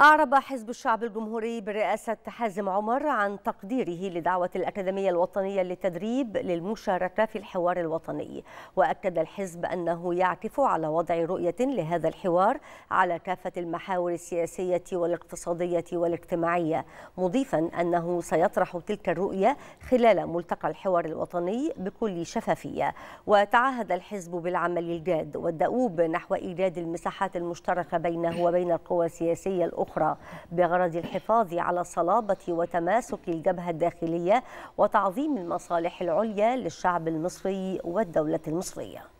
أعرب حزب الشعب الجمهوري برئاسة حازم عمر عن تقديره لدعوة الأكاديمية الوطنية للتدريب للمشاركة في الحوار الوطني وأكد الحزب أنه يعكف على وضع رؤية لهذا الحوار على كافة المحاور السياسية والاقتصادية والاجتماعية مضيفا أنه سيطرح تلك الرؤية خلال ملتقى الحوار الوطني بكل شفافية وتعهد الحزب بالعمل الجاد والدؤوب نحو إيجاد المساحات المشتركة بينه وبين القوى السياسية الأخرى أخرى بغرض الحفاظ على صلابة وتماسك الجبهة الداخلية وتعظيم المصالح العليا للشعب المصري والدولة المصرية